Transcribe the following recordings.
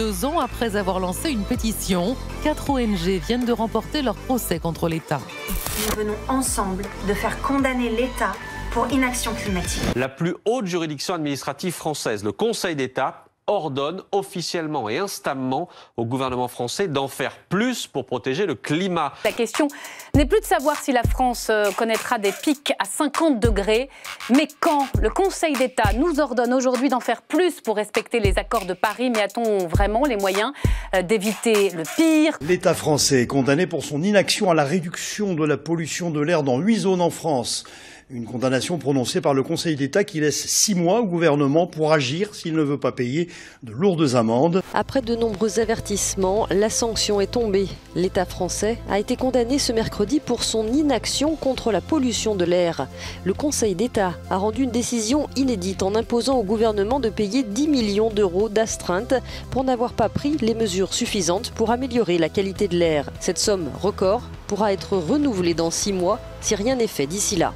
Deux ans après avoir lancé une pétition, quatre ONG viennent de remporter leur procès contre l'État. Nous venons ensemble de faire condamner l'État pour inaction climatique. La plus haute juridiction administrative française, le Conseil d'État, ordonne officiellement et instamment au gouvernement français d'en faire plus pour protéger le climat. La question n'est plus de savoir si la France euh, connaîtra des pics à 50 degrés, mais quand le Conseil d'État nous ordonne aujourd'hui d'en faire plus pour respecter les accords de Paris, mais a-t-on vraiment les moyens euh, d'éviter le pire L'État français est condamné pour son inaction à la réduction de la pollution de l'air dans huit zones en France une condamnation prononcée par le Conseil d'État qui laisse six mois au gouvernement pour agir s'il ne veut pas payer de lourdes amendes. Après de nombreux avertissements, la sanction est tombée. L'État français a été condamné ce mercredi pour son inaction contre la pollution de l'air. Le Conseil d'État a rendu une décision inédite en imposant au gouvernement de payer 10 millions d'euros d'astreinte pour n'avoir pas pris les mesures suffisantes pour améliorer la qualité de l'air. Cette somme record pourra être renouvelée dans six mois si rien n'est fait d'ici là.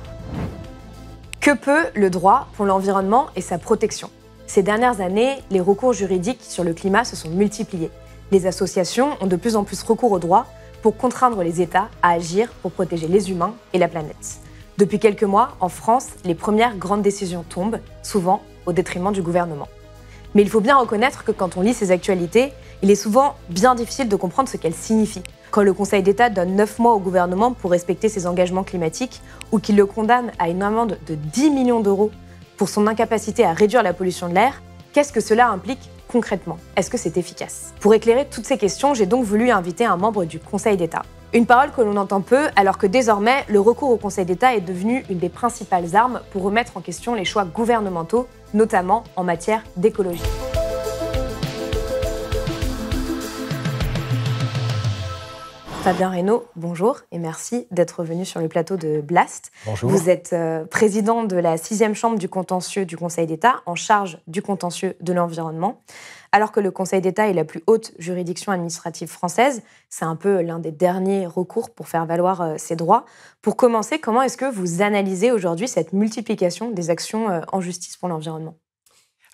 Que peut le droit pour l'environnement et sa protection Ces dernières années, les recours juridiques sur le climat se sont multipliés. Les associations ont de plus en plus recours au droit pour contraindre les États à agir pour protéger les humains et la planète. Depuis quelques mois, en France, les premières grandes décisions tombent, souvent au détriment du gouvernement. Mais il faut bien reconnaître que quand on lit ces actualités, il est souvent bien difficile de comprendre ce qu'elle signifie. Quand le Conseil d'État donne 9 mois au gouvernement pour respecter ses engagements climatiques, ou qu'il le condamne à une amende de 10 millions d'euros pour son incapacité à réduire la pollution de l'air, qu'est-ce que cela implique concrètement Est-ce que c'est efficace Pour éclairer toutes ces questions, j'ai donc voulu inviter un membre du Conseil d'État. Une parole que l'on entend peu, alors que désormais, le recours au Conseil d'État est devenu une des principales armes pour remettre en question les choix gouvernementaux, notamment en matière d'écologie. Fabien Reynaud, bonjour et merci d'être venu sur le plateau de Blast. Vous êtes euh, président de la sixième chambre du contentieux du Conseil d'État, en charge du contentieux de l'environnement. Alors que le Conseil d'État est la plus haute juridiction administrative française, c'est un peu l'un des derniers recours pour faire valoir euh, ses droits. Pour commencer, comment est-ce que vous analysez aujourd'hui cette multiplication des actions euh, en justice pour l'environnement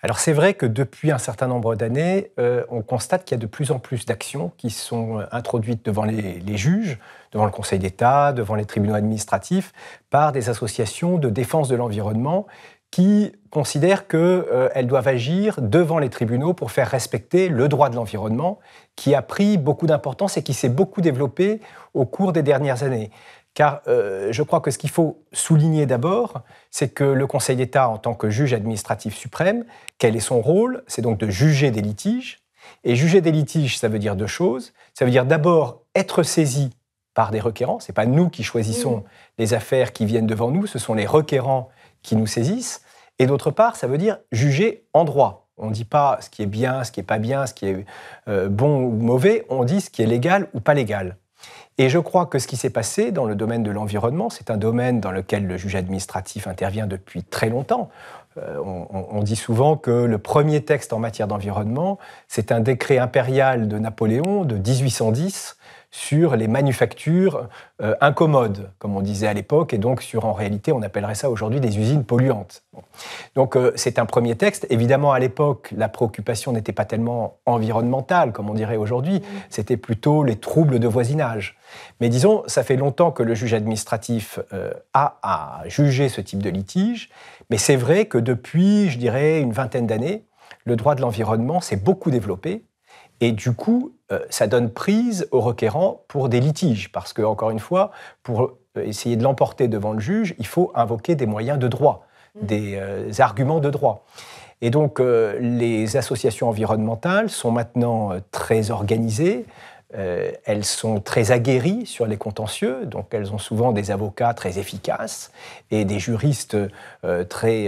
alors c'est vrai que depuis un certain nombre d'années, euh, on constate qu'il y a de plus en plus d'actions qui sont euh, introduites devant les, juges, devant le Conseil d'État, devant les tribunaux administratifs, par des associations de défense de l'environnement qui considèrent qu'elles euh, doivent agir devant les tribunaux pour faire respecter le droit de l'environnement, qui a pris beaucoup d'importance et qui s'est beaucoup développé au cours des dernières années. Car euh, je crois que ce qu'il faut souligner d'abord, c'est que le Conseil d'État, en tant que juge administratif suprême, quel est son rôle C'est donc de juger des litiges. Et juger des litiges, ça veut dire deux choses. Ça veut dire d'abord être saisi par des requérants. Ce n'est pas nous qui choisissons les affaires qui viennent devant nous, ce sont les requérants qui nous saisissent. Et d'autre part, ça veut dire juger en droit. On ne dit pas ce qui est bien, ce qui n'est pas bien, ce qui est euh, bon ou mauvais, on dit ce qui est légal ou pas légal. Et je crois que ce qui s'est passé dans le domaine de l'environnement, c'est un domaine dans lequel le juge administratif intervient depuis très longtemps. Euh, on, dit souvent que le premier texte en matière d'environnement, c'est un décret impérial de Napoléon de 1810 sur les manufactures euh, incommodes, comme on disait à l'époque, et donc sur, en réalité, on appellerait ça aujourd'hui des usines polluantes. Donc euh, c'est un premier texte. Évidemment, à l'époque, la préoccupation n'était pas tellement environnementale, comme on dirait aujourd'hui, mmh. c'était plutôt les troubles de voisinage. Mais disons, ça fait longtemps que le juge administratif euh, a à juger ce type de litige, mais c'est vrai que depuis, je dirais, une vingtaine d'années, le droit de l'environnement s'est beaucoup développé, et du coup, euh, ça donne prise aux requérants pour des litiges, parce que, encore une fois, pour essayer de l'emporter devant le juge, il faut invoquer des moyens de droit, mm. des euh, arguments de droit. Et donc, euh, les associations environnementales sont maintenant très organisées. elles sont très aguerries sur les contentieux, donc elles ont souvent des avocats très efficaces et des juristes très,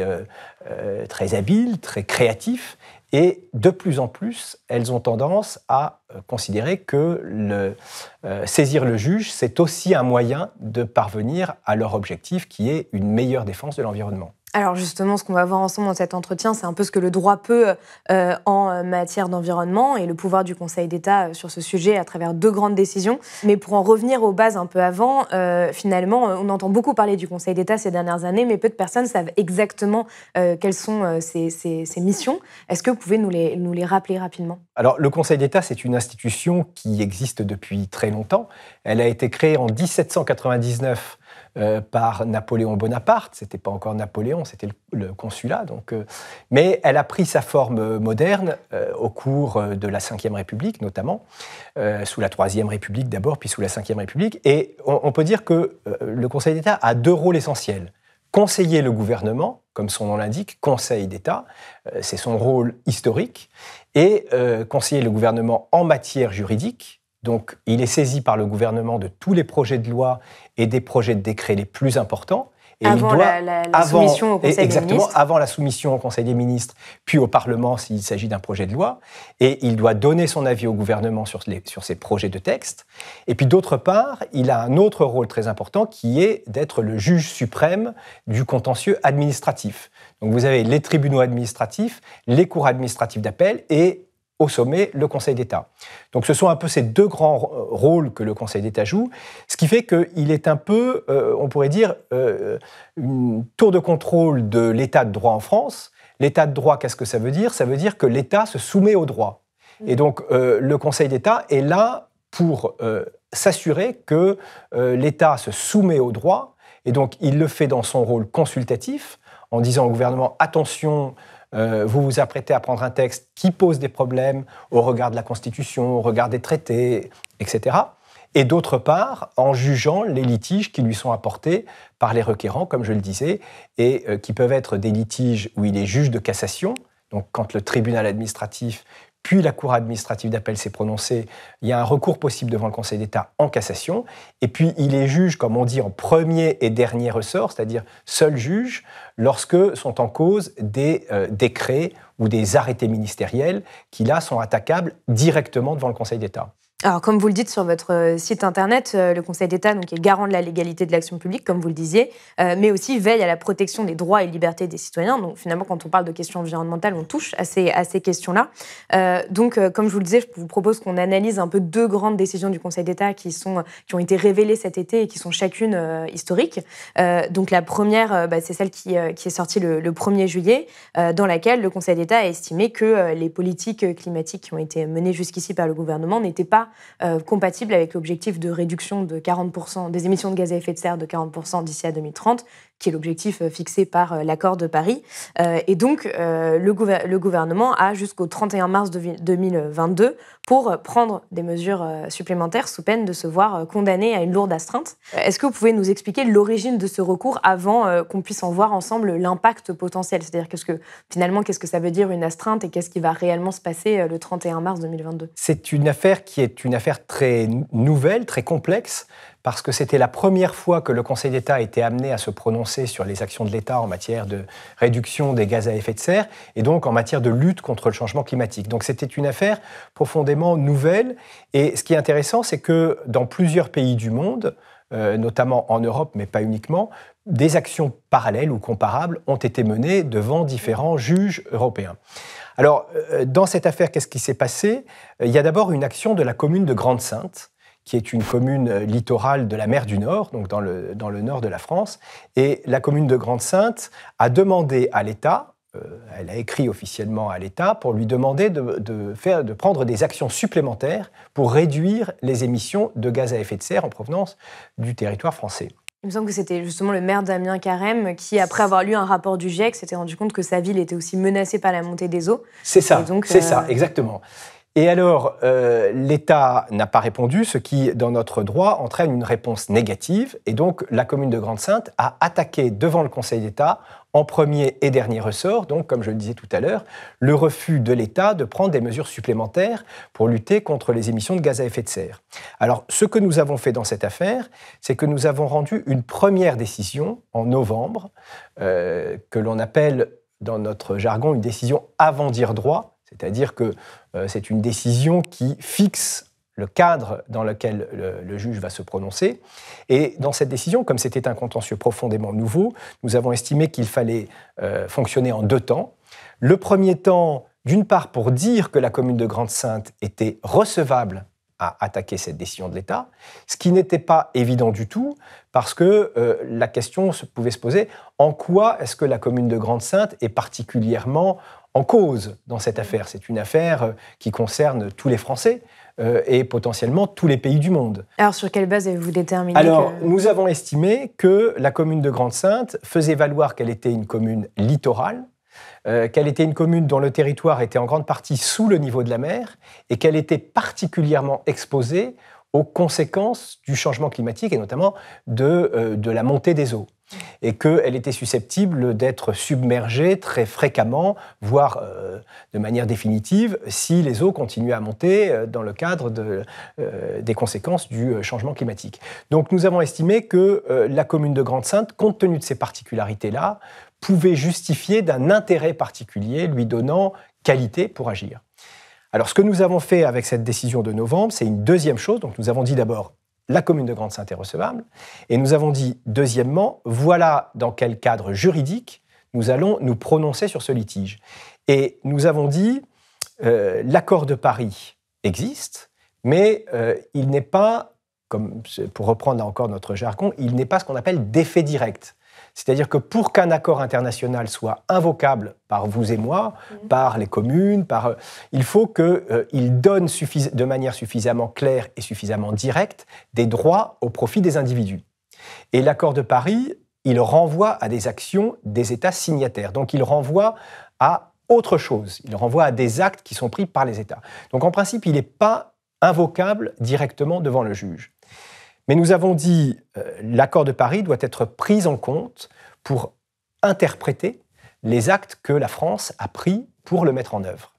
très habiles, très créatifs. Et de plus en plus, elles ont tendance à euh, considérer que euh, saisir le juge, c'est aussi un moyen de parvenir à leur objectif qui est une meilleure défense de l'environnement. Alors justement, ce qu'on va voir ensemble dans cet entretien, c'est un peu ce que le droit peut euh, en euh, matière d'environnement et le pouvoir du Conseil d'État euh, sur ce sujet à travers deux grandes décisions. Mais pour en revenir aux bases un peu avant, finalement, on entend beaucoup parler du Conseil d'État ces dernières années, mais peu de personnes savent exactement quelles sont ses, missions. Est-ce que vous pouvez nous nous les rappeler rapidement Alors le Conseil d'État, c'est une institution qui existe depuis très longtemps. Elle a été créée en 1799 euh, par Napoléon Bonaparte. C'était pas encore Napoléon, c'était le, consulat. Donc, euh, mais elle a pris sa forme euh, moderne au cours de la Ve République, notamment sous la Troisième République d'abord, puis sous la Vème République. Et on, peut dire que le Conseil d'État a deux rôles essentiels conseiller le gouvernement, comme son nom l'indique, Conseil d'État, c'est son rôle historique, et conseiller le gouvernement en matière juridique, donc il est saisi par le gouvernement de tous les projets de loi et des projets de décret les plus importants. Et avant il doit, la, soumission au Conseil exactement, des avant la soumission au Conseil des ministres, puis au Parlement s'il s'agit d'un projet de loi. Et il doit donner son avis au gouvernement sur, sur ces projets de texte. Et puis d'autre part, il a un autre rôle très important qui est d'être le juge suprême du contentieux administratif. Donc vous avez les tribunaux administratifs, les cours administratifs d'appel et au sommet le Conseil d'État. Donc ce sont un peu ces deux grands euh, rôles que le Conseil d'État joue, ce qui fait qu'il est un peu, euh, on pourrait dire, euh, une tour de contrôle de l'État de droit en France. L'État de droit, qu'est-ce que ça veut dire Ça veut dire que l'État se soumet au droit. Mmh. Et donc le Conseil d'État est là pour s'assurer que l'État se soumet au droit, et donc il le fait dans son rôle consultatif, en disant au gouvernement, attention, euh, vous vous apprêtez à prendre un texte qui pose des problèmes au regard de la Constitution, au regard des traités, etc. Et d'autre part, en jugeant les litiges qui lui sont apportés par les requérants, comme je le disais, et euh, qui peuvent être des litiges où il est juge de cassation, donc quand le tribunal administratif puis la Cour administrative d'appel s'est prononcée, il y a un recours possible devant le Conseil d'État en cassation, et puis il est juge, comme on dit, en premier et dernier ressort, c'est-à-dire seul juge, lorsque sont en cause des euh, décrets ou des arrêtés ministériels qui, là, sont attaquables directement devant le Conseil d'État. Alors, comme vous le dites sur votre euh, site internet, euh, le Conseil d'État donc, est garant de la légalité de l'action publique, comme vous le disiez, euh, mais aussi veille à la protection des droits et libertés des citoyens. Donc, finalement, quand on parle de questions environnementales, on touche à ces, à ces questions-là. donc, comme je vous le disais, je vous propose qu'on analyse un peu deux grandes décisions du Conseil d'État qui, sont, qui ont été révélées cet été et qui sont chacune historiques. donc, la première, bah, c'est celle qui, qui, est sortie le, le 1er juillet, dans laquelle le Conseil d'État a estimé que les politiques climatiques qui ont été menées jusqu'ici par le gouvernement n'étaient pas euh, compatible avec l'objectif de réduction de 40% des émissions de gaz à effet de serre de 40% d'ici à 2030 qui est l'objectif euh, fixé par euh, l'accord de Paris. Euh, et donc, le, gouvernement a jusqu'au 31 mars 2022 pour prendre des mesures supplémentaires sous peine de se voir condamné à une lourde astreinte. Est-ce que vous pouvez nous expliquer l'origine de ce recours avant qu'on puisse en voir ensemble l'impact potentiel C'est-à-dire ce que finalement, qu'est-ce que ça veut dire une astreinte et qu'est-ce qui va réellement se passer le 31 mars 2022 C'est une affaire qui est une affaire très nouvelle, très complexe parce que c'était la première fois que le Conseil d'État était amené à se prononcer sur les actions de l'État en matière de réduction des gaz à effet de serre et donc en matière de lutte contre le changement climatique. Donc c'était une affaire profondément nouvelle. Et ce qui est intéressant, c'est que dans plusieurs pays du monde, euh, notamment en Europe, mais pas uniquement, des actions parallèles ou comparables ont été menées devant différents juges européens. Alors, euh, dans cette affaire, qu'est-ce qui s'est passé euh, Il y a d'abord une action de la commune de Grande-Sainte, qui est une commune euh, littorale de la mer du Nord, donc dans le, dans le nord de la France. Et la commune de Grande-Sainte a demandé à l'État, euh, elle a écrit officiellement à l'État pour lui demander de, de, faire, de prendre des actions supplémentaires pour réduire les émissions de gaz à effet de serre en provenance du territoire français. Il me semble que c'était justement le maire Damien Carême qui, après avoir lu un rapport du GIEC, s'était rendu compte que sa ville était aussi menacée par la montée des eaux. C'est ça, c'est ça, euh, exactement. Et alors, euh, l'État n'a pas répondu, ce qui, dans notre droit, entraîne une réponse négative. Et donc, la commune de Grande-Sainte a attaqué devant le Conseil d'État, en premier et dernier ressort, donc, comme je le disais tout à l'heure, le refus de l'État de prendre des mesures supplémentaires pour lutter contre les émissions de gaz à effet de serre. Alors, ce que nous avons fait dans cette affaire, c'est que nous avons rendu une première décision en novembre, euh, que l'on appelle dans notre jargon une décision avant dire droit c'est-à-dire que euh, c'est une décision qui fixe le cadre dans lequel le, juge va se prononcer. Et dans cette décision, comme c'était un contentieux profondément nouveau, nous avons estimé qu'il fallait euh, fonctionner en deux temps. Le premier temps, d'une part, pour dire que la commune de Grande-Sainte était recevable à attaquer cette décision de l'État, ce qui n'était pas évident du tout, parce que euh, la question se, pouvait se poser en quoi est-ce que la commune de Grande-Sainte, est particulièrement en cause dans cette affaire. C'est une affaire euh, qui concerne tous les Français euh, et potentiellement tous les pays du monde. Alors sur quelle base avez-vous déterminé Alors nous avons estimé que la commune de Grande-Sainte faisait valoir qu'elle était une commune littorale, euh, qu'elle était une commune dont le territoire était en grande partie sous le niveau de la mer et qu'elle était particulièrement exposée aux conséquences du changement climatique et notamment de, de la montée des eaux et qu'elle était susceptible d'être submergée très fréquemment, voire euh, de manière définitive, si les eaux continuaient à monter euh, dans le cadre euh, des conséquences du changement climatique. Donc nous avons estimé que la commune de Grande-Sainte, compte tenu de ces particularités-là, pouvait justifier d'un intérêt particulier lui donnant qualité pour agir. Alors ce que nous avons fait avec cette décision de novembre, c'est une deuxième chose. Donc nous avons dit d'abord, la commune de Grande-Sainte est recevable. Et nous avons dit, deuxièmement, voilà dans quel cadre juridique nous allons nous prononcer sur ce litige. Et nous avons dit, euh, l'accord de Paris existe, mais euh, il n'est pas, comme, pour reprendre encore notre jargon, il n'est pas ce qu'on appelle d'effet direct. C'est-à-dire que pour qu'un accord international soit invocable par vous et moi, mhm. par les communes, par, euh, il faut qu'il euh, donne de manière suffisamment claire et suffisamment directe des droits au profit des individus. Et l'accord de Paris, il renvoie à des actions des États signataires. Donc il renvoie à autre chose. Il renvoie à des actes qui sont pris par les États. Donc en principe, il n'est pas invocable directement devant le juge. Mais nous avons dit, euh, l'accord de Paris doit être pris en compte pour interpréter les actes que la France a pris pour le mettre en œuvre.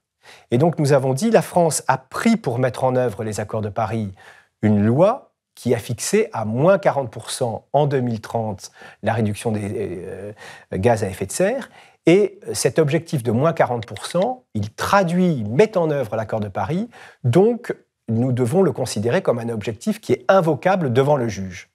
Et donc nous avons dit, la France a pris pour mettre en œuvre les accords de Paris une loi qui a fixé à moins 40% en 2030 la réduction des euh, euh, gaz à effet de serre. Et cet objectif de moins 40%, il traduit, met en œuvre l'accord de Paris. Donc, nous devons le considérer comme un objectif qui est invocable devant le juge.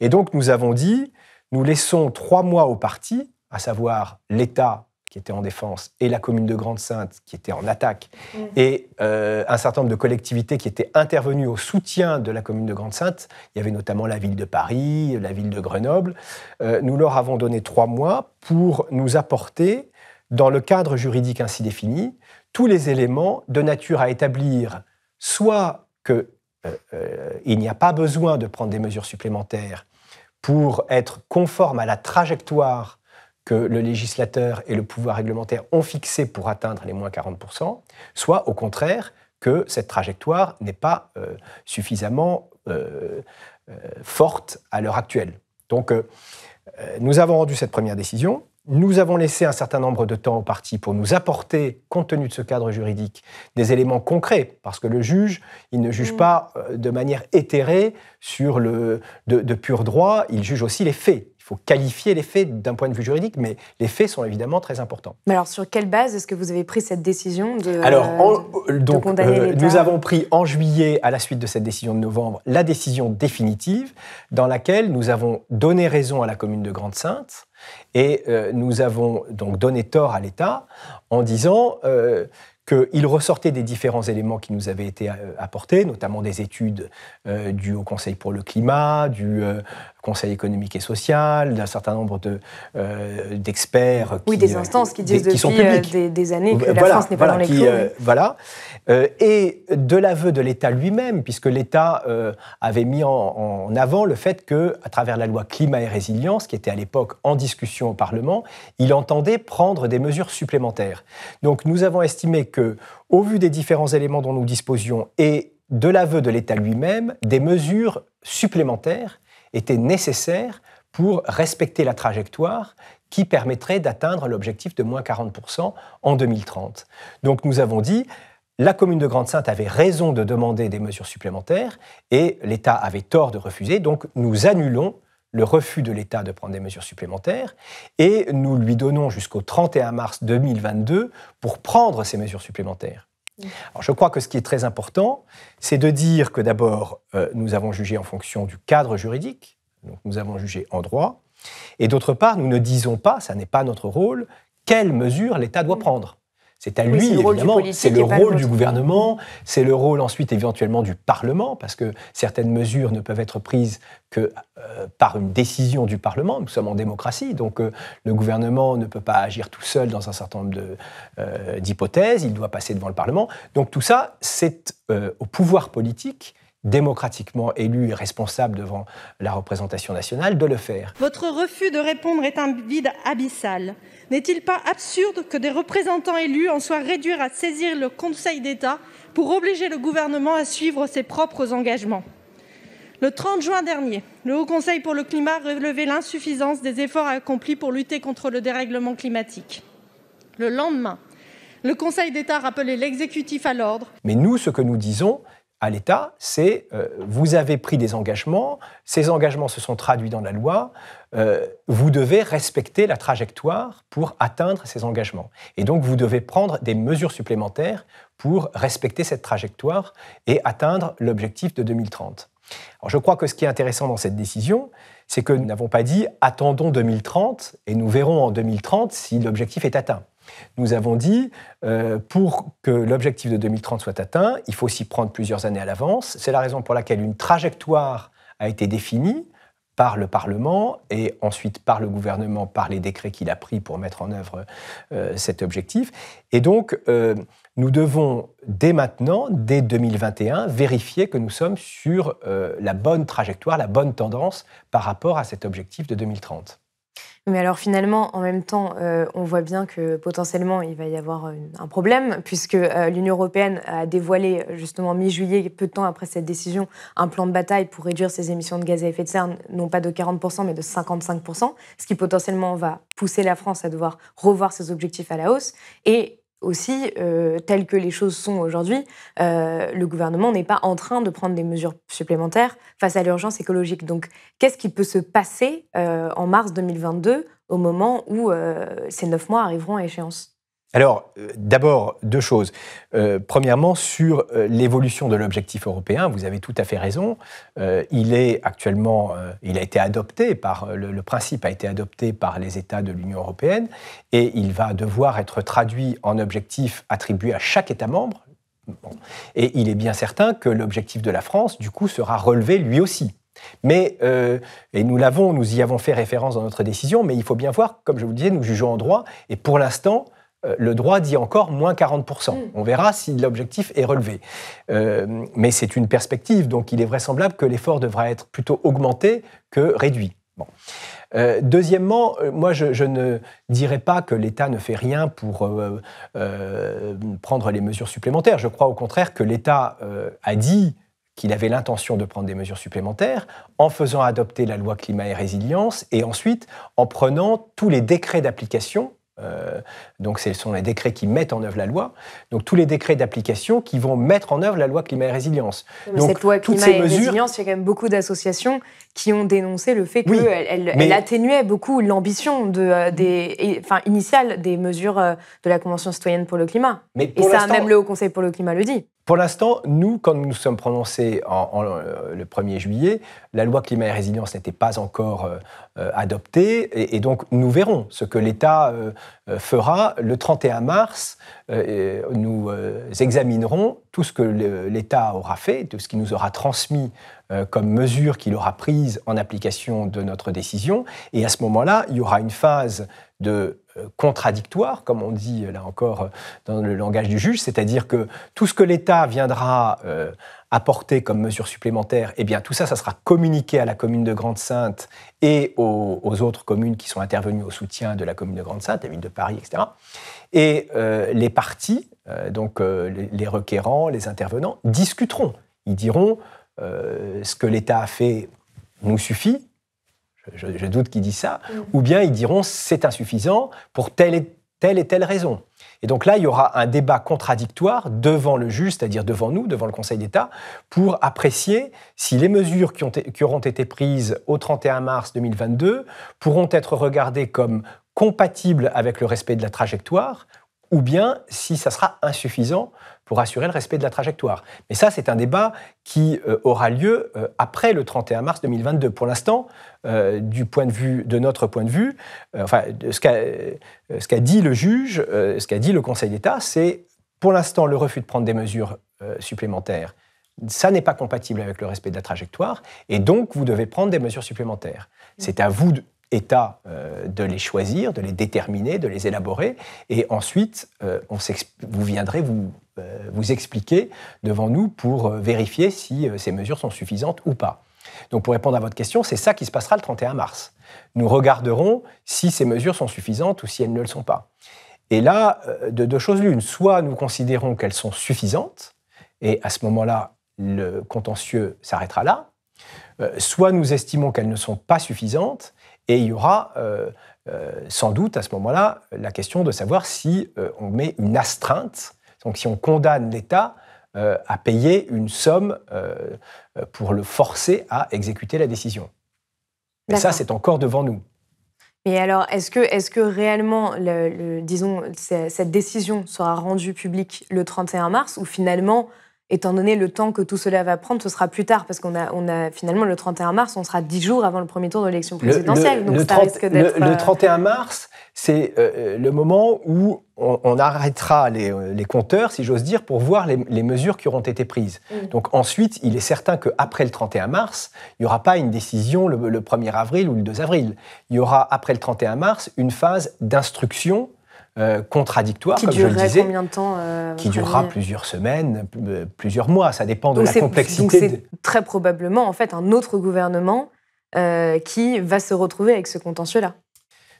Et donc nous avons dit, nous laissons trois mois aux parties, à savoir l'État qui était en défense et la commune de Grande-Sainte qui était en attaque mmh. et euh, un certain nombre de collectivités qui étaient intervenues au soutien de la commune de Grande-Sainte. Il y avait notamment la ville de Paris, la ville de Grenoble. Euh, nous leur avons donné trois mois pour nous apporter, dans le cadre juridique ainsi défini, tous les éléments de nature à établir soit qu'il euh, euh, n'y a pas besoin de prendre des mesures supplémentaires pour être conforme à la trajectoire que le législateur et le pouvoir réglementaire ont fixée pour atteindre les moins 40%, soit au contraire que cette trajectoire n'est pas euh, suffisamment forte à l'heure actuelle. Donc nous avons rendu cette première décision. Nous avons laissé un certain nombre de temps au parti pour nous apporter, compte tenu de ce cadre juridique, des éléments concrets, parce que le juge, il ne juge mm. pas euh, de manière éthérée sur le, de pur droit, il juge aussi les faits faut qualifier les faits d'un point de vue juridique, mais les faits sont évidemment très importants. Mais alors, sur quelle base est-ce que vous avez pris cette décision de, euh, alors, euh, euh, Nous avons pris en juillet, à la suite de cette décision de novembre, la décision définitive dans laquelle nous avons donné raison à la commune de Grande-Sainte et nous avons donc donné tort à l'État en disant qu'il ressortait des différents éléments qui nous avaient été apportés, notamment des études du Haut Conseil pour le climat, du, Conseil économique et social, d'un certain nombre euh, d'experts. De, oui, des euh, instances qui disent euh, des, depuis des, années que la France n'est pas dans les voilà. et de l'aveu de l'État lui-même, puisque l'État avait mis en, avant le fait que, à travers la loi climat et résilience, qui était à l'époque en discussion au Parlement, il entendait prendre des mesures supplémentaires. Donc nous avons estimé que, au vu des différents éléments dont nous disposions et de l'aveu de l'État lui-même, des mesures supplémentaires était nécessaire pour respecter la trajectoire qui permettrait d'atteindre l'objectif de moins 40% en 2030. Donc nous avons dit, la commune de Grande-Sainte avait raison de demander des mesures supplémentaires et l'État avait tort de refuser, donc nous annulons le refus de l'État de prendre des mesures supplémentaires et nous lui donnons jusqu'au 31 mars 2022 pour prendre ces mesures supplémentaires. Alors je crois que ce qui est très important, c'est de dire que d'abord, euh, nous avons jugé en fonction du cadre juridique, donc nous avons jugé en droit, et d'autre part, nous ne disons pas, ça n'est pas notre rôle, quelles mesures l'État doit prendre. C'est à lui, évidemment. C'est le rôle du gouvernement, c'est le rôle ensuite éventuellement du Parlement, parce que certaines mesures ne peuvent être prises que euh, par une décision du Parlement. Nous sommes en démocratie, donc euh, le gouvernement ne peut pas agir tout seul dans un certain nombre euh, d'hypothèses, il doit passer devant le Parlement. Donc tout ça, c'est au pouvoir politique démocratiquement élu et responsable devant la représentation nationale, de le faire. Votre refus de répondre est un vide abyssal. N'est-il pas absurde que des représentants élus en soient réduits à saisir le Conseil d'État pour obliger le Gouvernement à suivre ses propres engagements Le 30 juin dernier, le Haut Conseil pour le climat relevait l'insuffisance des efforts accomplis pour lutter contre le dérèglement climatique. Le lendemain, le Conseil d'État rappelait l'exécutif à l'ordre. Mais nous, ce que nous disons, à l'État, c'est euh, vous avez pris des engagements, ces engagements se sont traduits dans la loi, euh, vous devez respecter la trajectoire pour atteindre ces engagements. Et donc vous devez prendre des mesures supplémentaires pour respecter cette trajectoire et atteindre l'objectif de 2030. Alors je crois que ce qui est intéressant dans cette décision, c'est que nous n'avons pas dit attendons 2030 et nous verrons en 2030 si l'objectif est atteint. Nous avons dit, euh, pour que l'objectif de 2030 soit atteint, il faut s'y prendre plusieurs années à l'avance. C'est la raison pour laquelle une trajectoire a été définie par le Parlement et ensuite par le gouvernement, par les décrets qu'il a pris pour mettre en œuvre euh, cet objectif. Et donc, euh, nous devons dès maintenant, dès 2021, vérifier que nous sommes sur la bonne trajectoire, la bonne tendance par rapport à cet objectif de 2030. Mais alors finalement, en même temps, euh, on voit bien que potentiellement il va y avoir euh, un problème, puisque euh, l'Union européenne a dévoilé justement mi-juillet, peu de temps après cette décision, un plan de bataille pour réduire ses émissions de gaz à effet de serre, non pas de 40%, mais de 55%, ce qui potentiellement va pousser la France à devoir revoir ses objectifs à la hausse. Et aussi, euh, telles que les choses sont aujourd'hui, euh, le gouvernement n'est pas en train de prendre des mesures supplémentaires face à l'urgence écologique. Donc, qu'est-ce qui peut se passer euh, en mars 2022 au moment où ces neuf mois arriveront à échéance alors, euh, d'abord, deux choses. Euh, premièrement, sur euh, l'évolution de l'objectif européen, vous avez tout à fait raison. il est actuellement, il a été adopté par, le, principe a été adopté par les États de l'Union européenne et il va devoir être traduit en objectif attribué à chaque État membre. Et il est bien certain que l'objectif de la France, du coup, sera relevé lui aussi. Mais, et nous l'avons, nous y avons fait référence dans notre décision, mais il faut bien voir, comme je vous le disais, nous jugeons en droit, et pour l'instant, euh, le droit dit encore moins 40%. Hmm. On verra si l'objectif est relevé. Euh, mais c'est une perspective, donc il est vraisemblable que l'effort devra être plutôt augmenté que réduit. Euh, deuxièmement, moi je, ne dirais pas que l'État ne fait rien pour prendre les mesures supplémentaires. Je crois au contraire que l'État a dit qu'il avait l'intention de prendre des mesures supplémentaires en faisant adopter la loi climat et résilience et ensuite en prenant tous les décrets d'application euh, donc ce sont les décrets qui mettent en œuvre la loi. Donc tous les décrets d'application qui vont mettre en œuvre la loi climat et résilience. donc, cette loi climat et résilience, il y a quand même beaucoup d'associations qui ont dénoncé le fait que qu'elle atténuait beaucoup l'ambition euh, mm. des, enfin, initiale des mesures euh, de la Convention citoyenne pour le climat. Mais et ça, même le Haut Conseil pour le climat le dit. Pour l'instant, nous, quand nous nous sommes prononcés en, euh, le 1er juillet, la loi climat et résilience n'était pas encore euh, euh, adoptée, et, donc nous verrons ce que l'État fera. Le 31 mars, nous examinerons tout ce que l'État aura fait, tout ce qu'il nous aura transmis euh, comme mesure qu'il aura prise en application de notre décision. Et à ce moment-là, il y aura une phase de euh, contradictoire, comme on dit là encore euh, dans le langage du juge, c'est-à-dire que tout ce que l'État viendra apporter comme mesure supplémentaire, eh bien tout ça, ça sera communiqué à la commune de Grande-Sainte et aux, autres communes qui sont intervenues au soutien de la commune de Grande-Sainte, la ville de Paris, etc. Et les partis, donc les requérants, les intervenants, discuteront. Ils diront, euh, ce que l'État a fait nous suffit, je, doute qu'ils disent ça, mm. ou bien ils diront c'est insuffisant pour telle et, telle et telle raison. Et donc là, il y aura un débat contradictoire devant le juge, c'est-à-dire devant nous, devant le Conseil d'État, pour apprécier si les mesures qui, qui auront été prises au 31 mars 2022 pourront être regardées comme compatibles avec le respect de la trajectoire, ou bien si ça sera insuffisant pour assurer le respect de la trajectoire. Mais ça, c'est un débat qui euh, aura lieu euh, après le 31 mars 2022. Pour l'instant, euh, du point de vue de notre point de vue, enfin, ce qu'a dit le juge, ce qu'a dit le Conseil d'État, c'est pour l'instant le refus de prendre des mesures supplémentaires. Ça n'est pas compatible avec le respect de la trajectoire, et donc vous devez prendre des mesures supplémentaires. C'est à vous de, état euh, de les choisir, de les déterminer, de les élaborer. Et ensuite, euh, on vous viendrez vous, euh, vous expliquer devant nous pour vérifier si ces mesures sont suffisantes ou pas. Donc pour répondre à votre question, c'est ça qui se passera le 31 mars. Nous regarderons si ces mesures sont suffisantes ou si elles ne le sont pas. Et là, de deux choses l'une, soit nous considérons qu'elles sont suffisantes, et à ce moment-là, le contentieux s'arrêtera là, soit nous estimons qu'elles ne sont pas suffisantes, et il y aura euh, euh, sans doute à ce moment-là la question de savoir si euh, on met une astreinte, donc si on condamne l'État à payer une somme pour le forcer à exécuter la décision. Mais ça, c'est encore devant nous. Mais alors, est-ce que, est -ce que réellement, le, disons, cette décision sera rendue publique le 31 mars ou finalement étant donné le temps que tout cela va prendre, ce sera plus tard, parce qu'on a, on a finalement le 31 mars, on sera dix jours avant le premier tour de l'élection présidentielle. Le, donc ça risque d'être. Le, 31 euh, mars, c'est euh, euh, le moment où on, arrêtera les, compteurs, si j'ose dire, pour voir les, mesures qui auront été prises. Mm. Donc ensuite, il est certain qu'après le 31 mars, il n'y aura pas une décision le, 1er avril ou le 2 avril. Il y aura, après le 31 mars, une phase d'instruction euh, contradictoire, comme je le disais. Combien de temps euh, Qui durera plusieurs semaines, euh, plusieurs mois. Ça dépend de la complexité. Donc c'est très probablement en fait un autre gouvernement qui va se retrouver avec ce contentieux-là.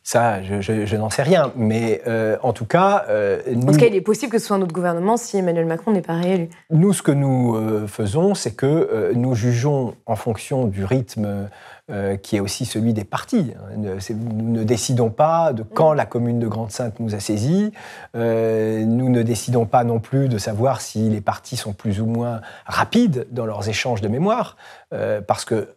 Ça, je, n'en sais rien, mais en tout cas... en tout cas, il est possible que ce soit un autre gouvernement si Emmanuel Macron n'est pas réélu. Nous, ce que nous faisons, c'est que nous jugeons en fonction du rythme euh, qui est aussi celui des partis. Hein. nous ne décidons pas de quand mm. la commune de Grande-Sainte nous a saisis. Euh, nous ne décidons pas non plus de savoir si les partis sont plus ou moins rapides dans leurs échanges de mémoire, euh, parce que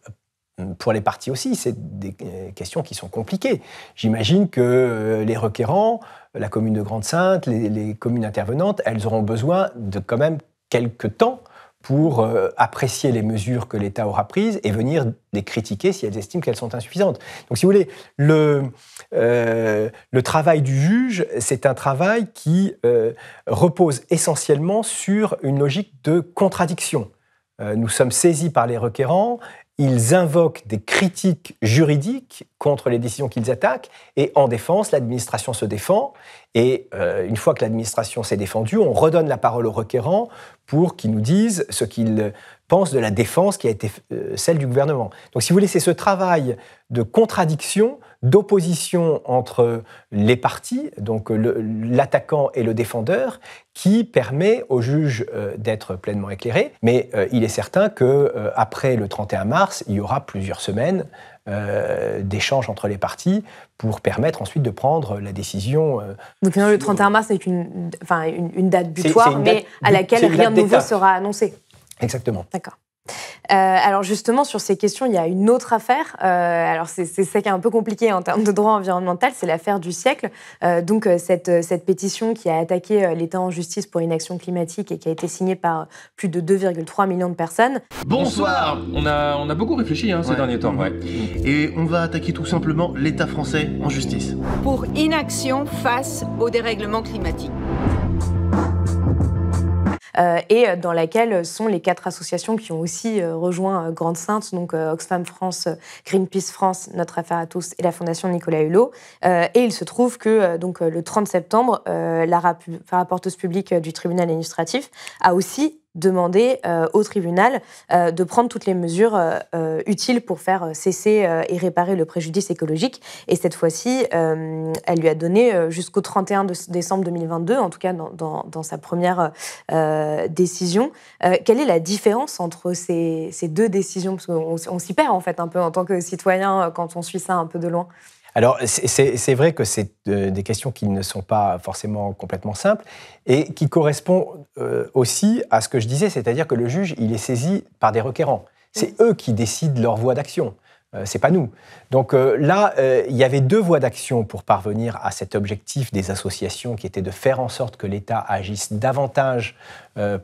pour les partis aussi, c'est des questions qui sont compliquées. J'imagine que les requérants, la commune de Grande-Sainte, les, les communes intervenantes, elles auront besoin de quand même quelques temps pour euh, apprécier les mesures que l'État aura prises et venir les critiquer si elles estiment qu'elles sont insuffisantes. Donc, si vous voulez, le, euh, travail du juge, c'est un travail qui euh, repose essentiellement sur une logique de contradiction. Nous sommes saisis par les requérants ils invoquent des critiques juridiques contre les décisions qu'ils attaquent et en défense, l'administration se défend. Et euh, une fois que l'administration s'est défendue, on redonne la parole aux requérant pour qu'ils nous disent ce qu'ils pensent de la défense qui a été euh, celle du gouvernement. Donc si vous laissez ce travail de contradiction d'opposition entre les parties, donc l'attaquant et le défendeur, qui permet au juge euh, d'être pleinement éclairé. Mais euh, il est certain que euh, après le 31 mars, il y aura plusieurs semaines d'échanges entre les parties pour permettre ensuite de prendre la décision. Donc le 31 mars est une, date butoir, mais à laquelle rien de nouveau sera annoncé. Exactement. D'accord. Euh, alors justement, sur ces questions, il y a une autre affaire. Euh, alors c'est ça qui est un peu compliqué en termes de droit environnemental, c'est l'affaire du siècle. Euh, donc cette, cette pétition qui a attaqué l'État en justice pour inaction climatique et qui a été signée par plus de 2,3 millions de personnes. Bonsoir On a, on a beaucoup réfléchi hein, ces derniers temps, Et on va attaquer tout simplement l'État français en justice. Pour inaction face au dérèglement climatique et dans laquelle sont les quatre associations qui ont aussi rejoint Grande Sainte, donc Oxfam France, Greenpeace France, Notre Affaire à tous et la Fondation Nicolas Hulot. et il se trouve que donc le 30 septembre, la rapporteuse publique du tribunal administratif a aussi demander euh, au tribunal euh, de prendre toutes les mesures euh, utiles pour faire cesser et réparer le préjudice écologique. Et cette fois-ci, elle lui a donné jusqu'au 31 décembre 2022, en tout cas dans, dans, sa première décision. quelle est la différence entre ces, ces deux décisions Parce qu'on on, s'y perd en fait un peu en tant que citoyen quand on suit ça un peu de loin. Alors, c'est vrai que c'est euh, des questions qui ne sont pas forcément complètement simples et qui correspondent euh, aussi à ce que je disais, c'est-à-dire que le juge, il est saisi par des requérants. C'est eux qui décident leur voie d'action. Euh, c'est pas nous. Donc là, il y avait deux voies d'action pour parvenir à cet objectif des associations qui était de faire en sorte que l'État agisse davantage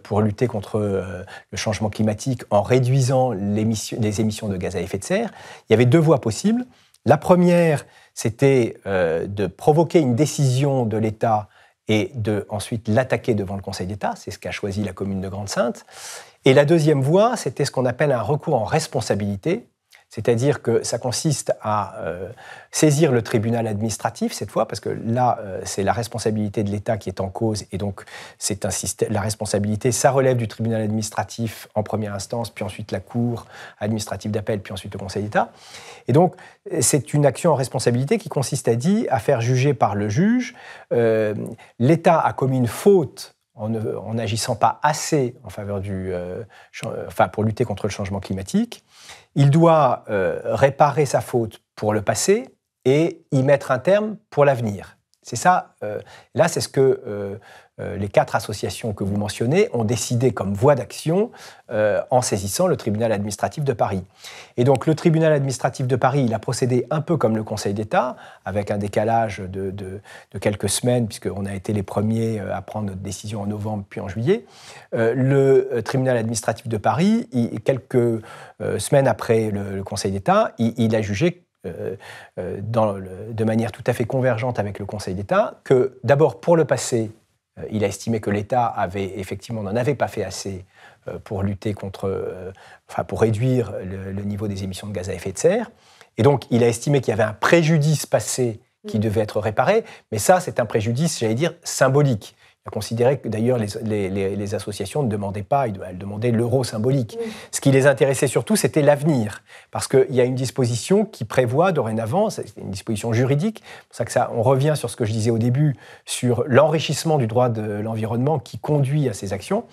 pour lutter contre le changement climatique en réduisant les émissions de gaz à effet de serre. Il y avait deux voies possibles. La première, c'était euh, de provoquer une décision de l'État et de ensuite l'attaquer devant le Conseil d'État. C'est ce qu'a choisi la commune de Grande-Sainte. Et la deuxième voie, c'était ce qu'on appelle un recours en responsabilité, c'est-à-dire que ça consiste à euh, saisir le tribunal administratif cette fois, parce que là, euh, c'est la responsabilité de l'État qui est en cause, et donc c'est la responsabilité, ça relève du tribunal administratif en première instance, puis ensuite la Cour administrative d'appel, puis ensuite le Conseil d'État. Et donc, c'est une action en responsabilité qui consiste à, dire, à faire juger par le juge, euh, l'État a commis une faute en n'agissant pas assez en faveur du, enfin, pour lutter contre le changement climatique. Il doit euh, réparer sa faute pour le passé et y mettre un terme pour l'avenir. C'est ça, euh, là c'est ce que euh, euh, les quatre associations que vous mentionnez ont décidé comme voie d'action euh, en saisissant le tribunal administratif de Paris. Et donc le tribunal administratif de Paris, il a procédé un peu comme le Conseil d'État, avec un décalage de, quelques semaines, puisqu'on a été les premiers euh, à prendre notre décision en novembre puis en juillet. le tribunal administratif de Paris, quelques semaines après le, Conseil d'État, il, a jugé de manière tout à fait convergente avec le Conseil d'État, que d'abord pour le passé, euh, il a estimé que l'État avait effectivement n'en avait pas fait assez euh, pour lutter contre, euh, pour réduire le, niveau des émissions de gaz à effet de serre. Et donc, il a estimé qu'il y avait un préjudice passé qui mm. devait être réparé, mais ça, c'est un préjudice, j'allais dire, symbolique considéraient que d'ailleurs les, associations ne demandaient pas, elles demandaient l'euro symbolique. Ce qui les intéressait surtout, c'était l'avenir, parce qu'il y a une disposition qui prévoit dorénavant, c'est une disposition juridique, pour ça que ça, on revient sur ce que je disais au début, sur l'enrichissement du droit de l'environnement qui conduit à ces actions.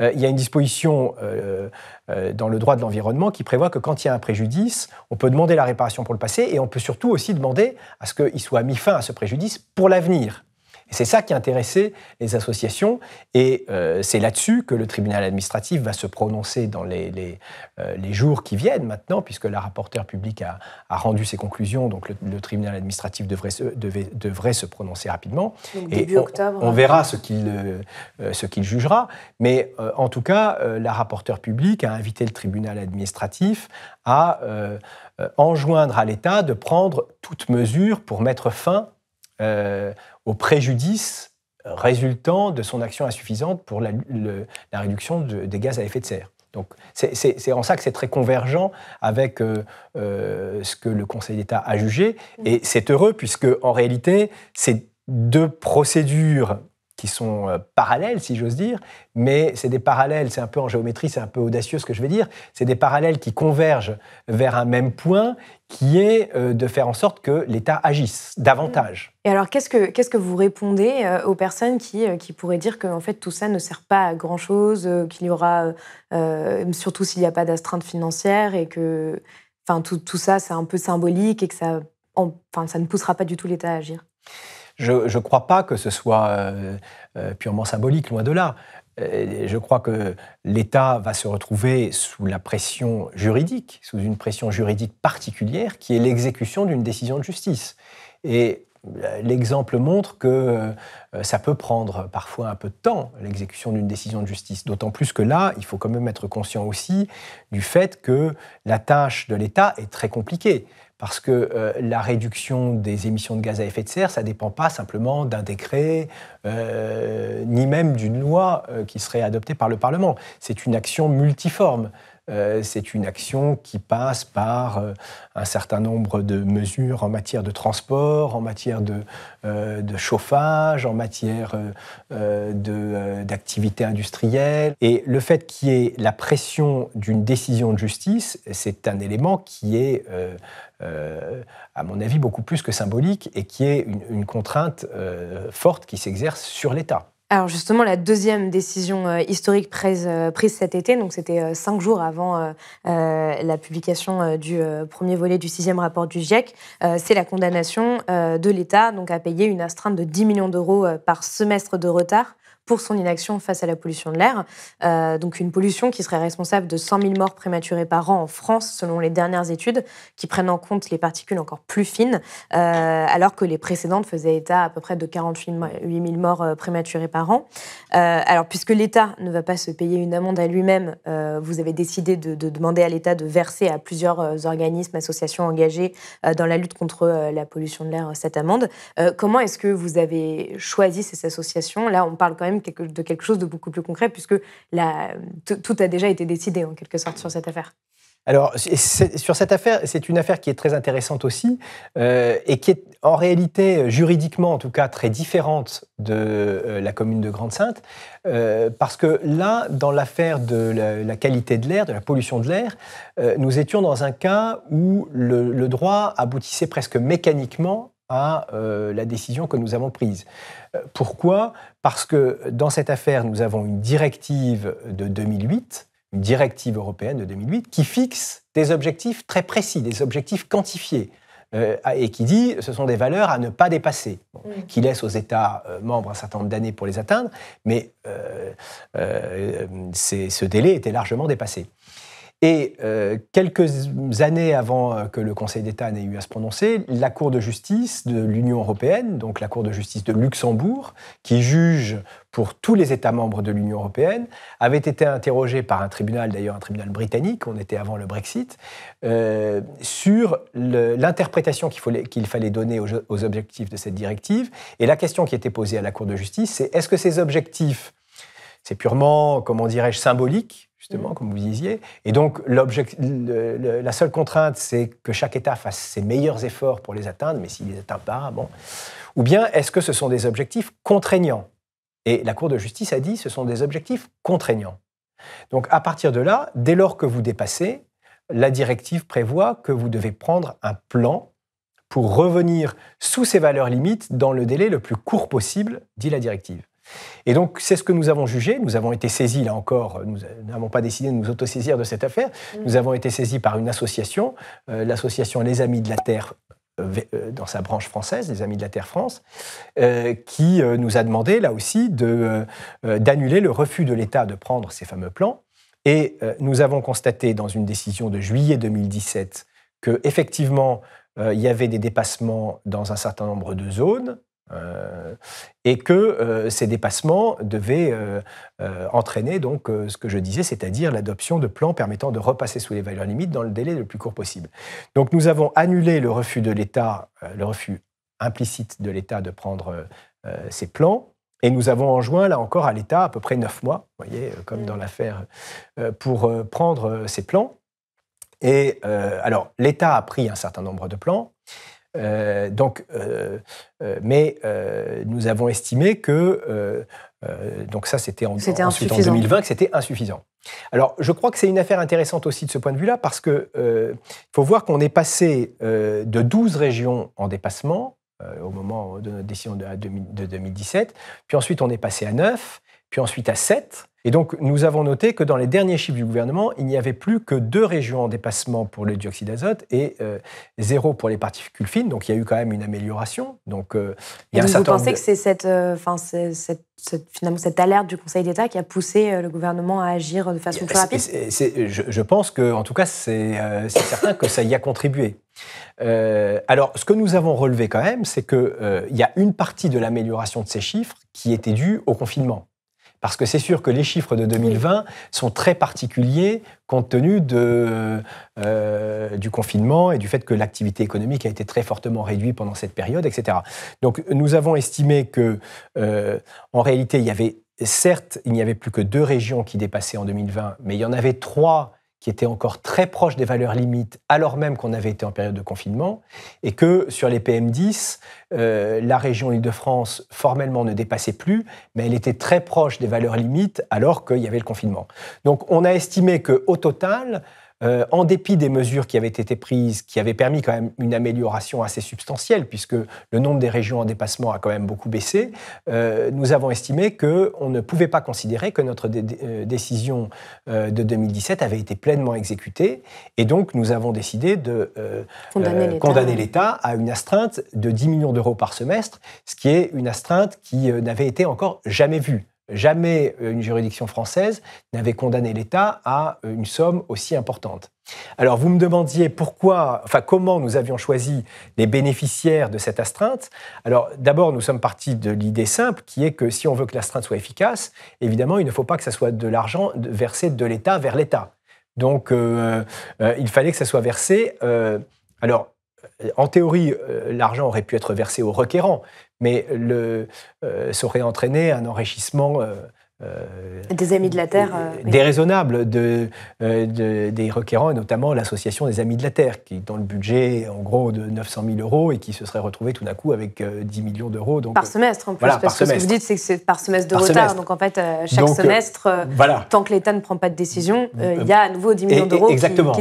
Euh, il y a une disposition euh, euh, dans le droit de l'environnement qui prévoit que quand il y a un préjudice, on peut demander la réparation pour le passé et on peut surtout aussi demander à ce qu'il soit mis fin à ce préjudice pour l'avenir c'est ça qui intéressait les associations. Et euh, c'est là-dessus que le tribunal administratif va se prononcer dans les, euh, jours qui viennent maintenant, puisque la rapporteure publique a, rendu ses conclusions. Donc le, tribunal administratif devrait se, devrait se prononcer rapidement. début on, octobre. On hein. verra euh, ce qu'il jugera. Mais en tout cas, la rapporteure publique a invité le tribunal administratif à enjoindre à l'État de prendre toute mesure pour mettre fin au préjudice résultant de son action insuffisante pour la, réduction des gaz à effet de serre. Donc c'est en ça que c'est très convergent avec euh, euh, ce que le Conseil d'État a jugé, et c'est heureux puisque en réalité, ces deux procédures qui sont euh, parallèles, si j'ose dire, mais c'est des parallèles, c'est un peu en géométrie, c'est un peu audacieux ce que je vais dire, c'est des parallèles qui convergent vers un même point qui est euh, de faire en sorte que l'État agisse davantage. Et alors, qu'est-ce que, que vous répondez euh, aux personnes qui, qui pourraient dire que en fait, tout ça ne sert pas à grand-chose, qu'il y aura, surtout s'il n'y a pas d'astreinte financière, et que enfin, tout, tout ça, c'est un peu symbolique et que ça, enfin, ça ne poussera pas du tout l'État à agir je ne crois pas que ce soit euh, euh, purement symbolique, loin de là. Euh, je crois que l'État va se retrouver sous la pression juridique, sous une pression juridique particulière qui est l'exécution d'une décision de justice. Et L'exemple montre que ça peut prendre parfois un peu de temps, l'exécution d'une décision de justice. D'autant plus que là, il faut quand même être conscient aussi du fait que la tâche de l'État est très compliquée parce que euh, la réduction des émissions de gaz à effet de serre, ça ne dépend pas simplement d'un décret, euh, ni même d'une loi euh, qui serait adoptée par le Parlement. C'est une action multiforme. c'est une action qui passe par un certain nombre de mesures en matière de transport, en matière de, de chauffage, en matière d'activité industrielle. Et le fait qu'il y ait la pression d'une décision de justice, c'est un élément qui est euh, à mon avis, beaucoup plus que symbolique et qui est une, contrainte euh, forte qui s'exerce sur l'État. Alors justement, la deuxième décision euh, historique prise, cet été, donc c'était cinq jours avant la publication du premier volet du sixième rapport du GIEC, c'est la condamnation de l'État donc à payer une astreinte de 10 millions d'euros par semestre de retard pour son inaction face à la pollution de l'air. Euh, donc une pollution qui serait responsable de 100 000 morts prématurées par an en France, selon les dernières études, qui prennent en compte les particules encore plus fines, euh, alors que les précédentes faisaient état à peu près de 48 000 morts euh, prématurées par an. alors puisque l'État ne va pas se payer une amende à lui-même, vous avez décidé de, de demander à l'État de verser à plusieurs organismes, associations engagées dans la lutte contre la pollution de l'air cette amende. comment est-ce que vous avez choisi ces associations Là, on parle quand même de quelque chose de beaucoup plus concret, puisque tout a déjà été décidé en quelque sorte sur cette affaire. Alors, sur cette affaire, c'est une affaire qui est très intéressante aussi, euh, et qui est en réalité, juridiquement en tout cas, très différente de euh, la commune de Grande-Sainte, euh, parce que là, dans l'affaire de la, qualité de l'air, de la pollution de l'air, nous étions dans un cas où le droit aboutissait presque mécaniquement à euh, la décision que nous avons prise. Euh, pourquoi Parce que dans cette affaire, nous avons une directive de 2008, une directive européenne de 2008, qui fixe des objectifs très précis, des objectifs quantifiés. Euh, et qui dit ce sont des valeurs à ne pas dépasser, mm. qui laisse aux États membres un certain nombre d'années pour les atteindre, mais ce délai était largement dépassé. Et euh, quelques années avant euh, que le Conseil d'État n'ait eu à se prononcer, la Cour de justice de l'Union européenne, donc la Cour de justice de Luxembourg, qui juge pour tous les États membres de l'Union européenne, avait été interrogée par un tribunal, d'ailleurs un tribunal britannique, on était avant le Brexit, euh, sur l'interprétation qu'il fallait, donner aux, aux objectifs de cette directive. Et la question qui était posée à la Cour de justice, c'est est-ce que ces objectifs, c'est purement, comment dirais-je, symbolique justement, mm. comme vous disiez. Et donc, la seule contrainte, c'est que chaque État fasse ses meilleurs efforts pour les atteindre, mais s'il ne les atteint pas, bon. Ou bien, est-ce que ce sont des objectifs contraignants Et la Cour de justice a dit, ce sont des objectifs contraignants. Donc, à partir de là, dès lors que vous dépassez, la directive prévoit que vous devez prendre un plan pour revenir sous ces valeurs limites dans le délai le plus court possible, dit la directive. Et donc, c'est ce que nous avons jugé. Nous avons été saisis, là encore, nous n'avons pas décidé de nous autosaisir de cette affaire. Mm. Nous avons été saisis par une association, euh, l'association Les Amis de la Terre euh, euh, dans sa branche française, les Amis de la Terre France, qui nous a demandé, là aussi, d'annuler le refus de l'État de prendre ces fameux plans. Et nous avons constaté dans une décision de juillet 2017 que effectivement il y avait des dépassements dans un certain nombre de zones, euh, et que euh, ces dépassements devaient euh, entraîner donc ce que je disais, c'est-à-dire l'adoption de plans permettant de repasser sous les valeurs limites dans le délai le plus court possible. Donc nous avons annulé le refus de l'État, le refus implicite de l'État de prendre ces plans. Et nous avons enjoint, là encore, à l'État à peu près neuf mois, voyez, comme dans mm. l'affaire, pour prendre ces plans. Et alors, l'État a pris un certain nombre de plans. Euh, donc, euh, euh, mais nous avons estimé que, donc ça c'était en, ensuite en 2020, que c'était insuffisant. Alors, je crois que c'est une affaire intéressante aussi de ce point de vue-là, parce qu'il faut voir qu'on est passé de 12 régions en dépassement au moment de notre décision de, 2017, puis ensuite on est passé à 9, puis ensuite à 7. Et donc, nous avons noté que dans les derniers chiffres du gouvernement, il n'y avait plus que deux régions en dépassement pour le dioxyde d'azote et 0 euh, zéro pour les particules fines. Donc, il y a eu quand même une amélioration. Donc, euh, vous pensez que c'est euh, cette, finalement cette alerte du Conseil d'État qui a poussé le gouvernement à agir de façon plus rapide je, pense que, en tout cas, c'est certain que ça y a contribué. alors, ce que nous avons relevé quand même, c'est qu'il il y a une partie de l'amélioration de ces chiffres qui était due au confinement. Parce que c'est sûr que les chiffres de 2020 sont très particuliers compte tenu euh, du confinement et du fait que l'activité économique a été très fortement réduite pendant cette période, etc. Donc nous avons estimé que, euh, en réalité, il y avait certes, il n'y avait plus que deux régions qui dépassaient en 2020, mais il y en avait trois qui était encore très proche des valeurs limites alors même qu'on avait été en période de confinement, et que sur les PM10, euh, la région Île-de-France formellement ne dépassait plus, mais elle était très proche des valeurs limites alors qu'il y avait le confinement. Donc on a estimé qu'au total, euh, en dépit des mesures qui avaient été prises, qui avaient permis quand même une amélioration assez substantielle, puisque le nombre des régions en dépassement a quand même beaucoup baissé, euh, nous avons estimé qu'on ne pouvait pas considérer que notre euh, décision de 2017 avait été pleinement exécutée. Et donc, nous avons décidé de condamner l'État à une astreinte de 10 millions d'euros par semestre, ce qui est une astreinte qui n'avait été encore jamais vue. Jamais euh, une juridiction française n'avait condamné l'État à euh, une somme aussi importante. Alors vous me demandiez pourquoi, enfin comment nous avions choisi les bénéficiaires de cette astreinte. Alors d'abord nous sommes partis de l'idée simple qui est que si on veut que l'astreinte soit efficace, évidemment il ne faut pas que ça soit de l'argent versé de l'État vers l'État. Donc euh, il fallait que ça soit versé. alors en théorie, euh, l'argent aurait pu être versé aux requérants, mais le, euh, ça aurait entraîné un enrichissement euh, euh, des Amis de la Terre. Euh, déraisonnable euh, de, des requérants, et notamment l'association des Amis de la Terre, qui est dans le budget, en gros, de 900 000 euros et qui se serait retrouvé tout d'un coup avec 10 millions d'euros. Donc, par semestre, en plus, parce que ce que vous dites, c'est que c'est par semestre de retard. Donc, en fait, chaque semestre, tant que l'État ne prend pas de décision, il y a à nouveau 10 millions d'euros qui, exactement.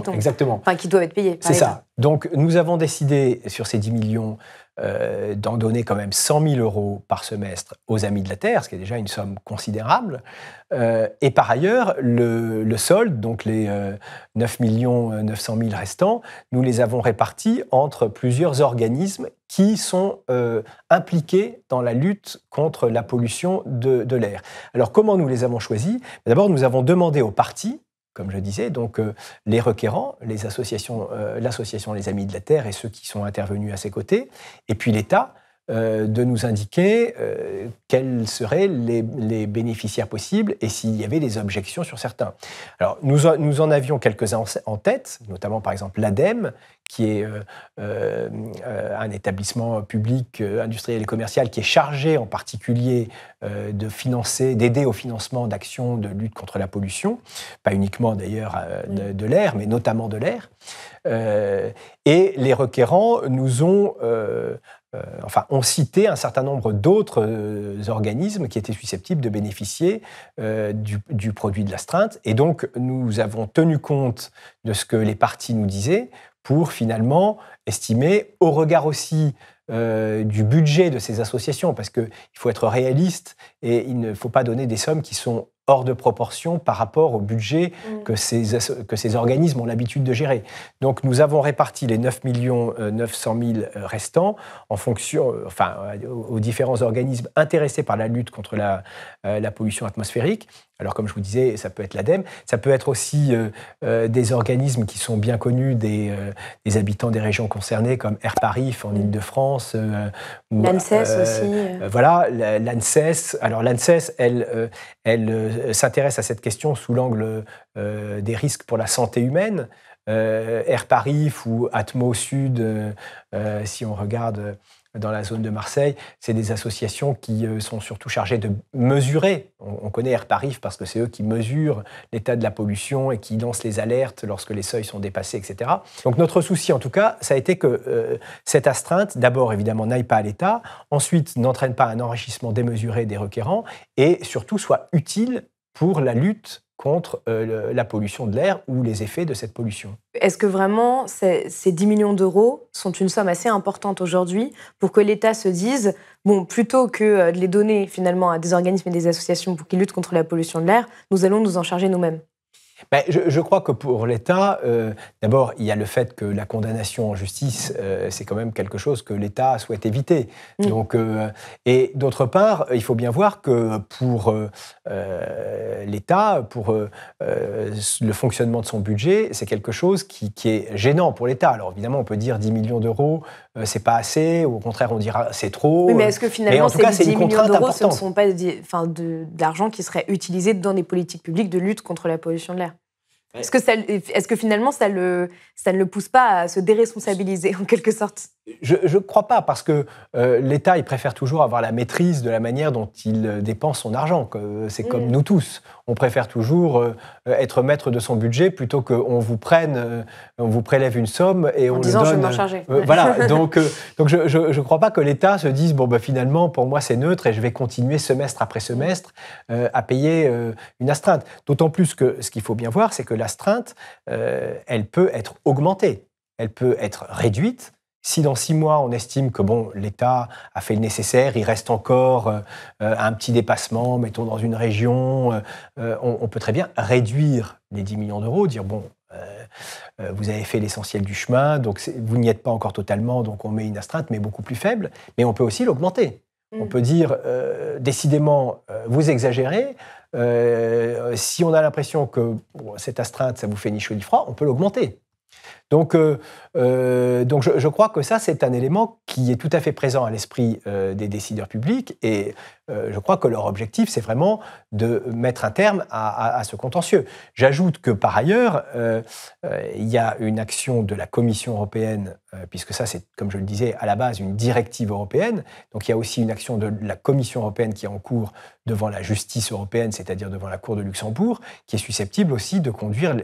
qui doivent être payés. C'est ça. Donc, nous avons décidé, sur ces 10 millions, euh, d'en donner quand même 100 000 euros par semestre aux Amis de la Terre, ce qui est déjà une somme considérable. Euh, et par ailleurs, le, solde, donc les 9 900 000 restants, nous les avons répartis entre plusieurs organismes qui sont euh, impliqués dans la lutte contre la pollution de l'air. Alors comment nous les avons choisis D'abord, nous avons demandé aux partis comme je disais. Donc, euh, les requérants, les euh, l'association Les Amis de la Terre et ceux qui sont intervenus à ses côtés, et puis l'État, euh, de nous indiquer euh, quels seraient les, bénéficiaires possibles et s'il y avait des objections sur certains. Alors, nous, nous en avions quelques-uns en, tête, notamment par exemple l'ADEME, qui est euh, un établissement public industriel et commercial qui est chargé en particulier de financer, d'aider au financement d'actions de lutte contre la pollution, pas uniquement d'ailleurs de l'air, mais notamment de l'air. et les requérants nous ont euh, enfin, ont cité un certain nombre d'autres euh, organismes qui étaient susceptibles de bénéficier euh, du, produit de l'astreinte. Et donc, nous avons tenu compte de ce que les partis nous disaient pour finalement estimer, au regard aussi du budget de ces associations, parce qu'il faut être réaliste et il ne faut pas donner des sommes qui sont hors de proportion par rapport au budget mm. que, ces, que ces organismes ont l'habitude de gérer. Donc nous avons réparti les 9 900 000 restants en fonction, euh, enfin, euh, aux différents organismes intéressés par la lutte contre la, euh, la pollution atmosphérique alors, comme je vous disais, ça peut être l'ADEME, ça peut être aussi euh, euh, des organismes qui sont bien connus des, euh, habitants des régions concernées, comme Air en mm. Ile-de-France. L'ANSES aussi. Voilà, l'ANSES. Alors, l'ANSES, elle, elle s'intéresse à cette question sous l'angle des risques pour la santé humaine. Air ou Atmo Sud, si on regarde dans la zone de Marseille. C'est des associations qui euh, sont surtout chargées de mesurer. On, connaît Air Paris parce que c'est eux qui mesurent l'état de la pollution et qui lancent les alertes lorsque les seuils sont dépassés, etc. Donc notre souci, en tout cas, ça a été que euh, cette astreinte, d'abord évidemment, n'aille pas à l'État, ensuite n'entraîne pas un enrichissement démesuré des requérants et surtout soit utile pour la lutte contre euh, la pollution de l'air ou les effets de cette pollution. Est-ce que vraiment ces, ces 10 millions d'euros sont une somme assez importante aujourd'hui pour que l'État se dise, bon, plutôt que euh, de les donner finalement à des organismes et des associations pour qu'ils luttent contre la pollution de l'air, nous allons nous en charger nous-mêmes ben, je, crois que pour l'État, euh, d'abord, il y a le fait que la condamnation en justice, euh, c'est quand même quelque chose que l'État souhaite éviter. Mm. Donc, euh, et d'autre part, il faut bien voir que pour l'État, pour le fonctionnement de son budget, c'est quelque chose qui, qui est gênant pour l'État. Alors évidemment, on peut dire 10 millions d'euros, euh, c'est pas assez, ou au contraire on dira c'est trop. mais est-ce que finalement ces 10 millions d'euros, ce ne sont pas d'argent de qui serait utilisé dans des politiques publiques de lutte contre la pollution de l'air est-ce que, que finalement, ça, le, ça ne le pousse pas à se déresponsabiliser, en quelque sorte Je ne crois pas, parce que euh, l'État, il préfère toujours avoir la maîtrise de la manière dont il euh, dépense son argent. Euh, c'est comme mm. nous tous. On préfère toujours être maître de son budget plutôt qu'on vous prenne, on vous prélève une somme et on le donne. je vais m'en charger. voilà, donc, donc je ne crois pas que l'État se dise, bon, ben, finalement, pour moi, c'est neutre et je vais continuer semestre après semestre à payer une astreinte. D'autant plus que ce qu'il faut bien voir, c'est que l'astreinte, euh, elle peut être augmentée, elle peut être réduite. Si dans six mois on estime que bon l'État a fait le nécessaire, il reste encore euh, euh, un petit dépassement, mettons dans une région, on, peut très bien réduire les 10 millions d'euros, dire bon vous avez fait l'essentiel du chemin, donc vous n'y êtes pas encore totalement, donc on met une astreinte mais beaucoup plus faible, mais on peut aussi l'augmenter. On mm. peut dire, décidément, vous exagérez, euh, si on a l'impression que cette astreinte, ça vous fait ni chaud ni froid, on peut l'augmenter. Donc, euh, euh, donc je, crois que ça, c'est un élément qui est tout à fait présent à l'esprit euh, des décideurs publics et euh, je crois que leur objectif, c'est vraiment de mettre un terme à, ce contentieux. J'ajoute que par ailleurs, il y a une action de la Commission européenne, puisque ça, c'est, comme je le disais, à la base une directive européenne, donc il y a aussi une action de la Commission européenne qui est en cours devant la justice européenne, c'est-à-dire devant la Cour de Luxembourg, qui est susceptible aussi de conduire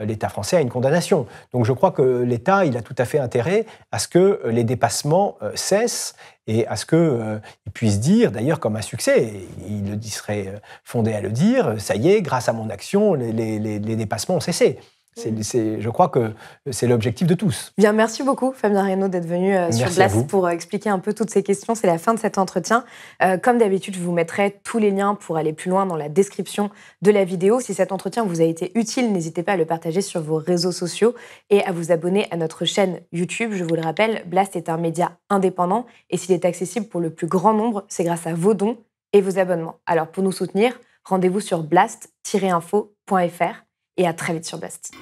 l'État français à une condamnation. Donc je crois que l'État, il a tout à fait intérêt à ce que euh, les dépassements euh, cessent et à ce qu'il euh, puisse dire, d'ailleurs comme un succès, il, serait fondé à le dire, ça y est, grâce à mon action, les, les dépassements ont cessé je crois que c'est l'objectif de tous. Bien, merci beaucoup Fabien Reynaud d'être venu euh, sur Blast pour euh, expliquer un peu toutes ces questions. C'est la fin de cet entretien. Euh, comme d'habitude, je vous mettrai tous les liens pour aller plus loin dans la description de la vidéo. Si cet entretien vous a été utile, n'hésitez pas à le partager sur vos réseaux sociaux et à vous abonner à notre chaîne YouTube. Je vous le rappelle, Blast est un média indépendant et s'il est accessible pour le plus grand nombre, c'est grâce à vos dons et vos abonnements. Alors pour nous soutenir, rendez-vous sur blast-info.fr et à très vite sur Best.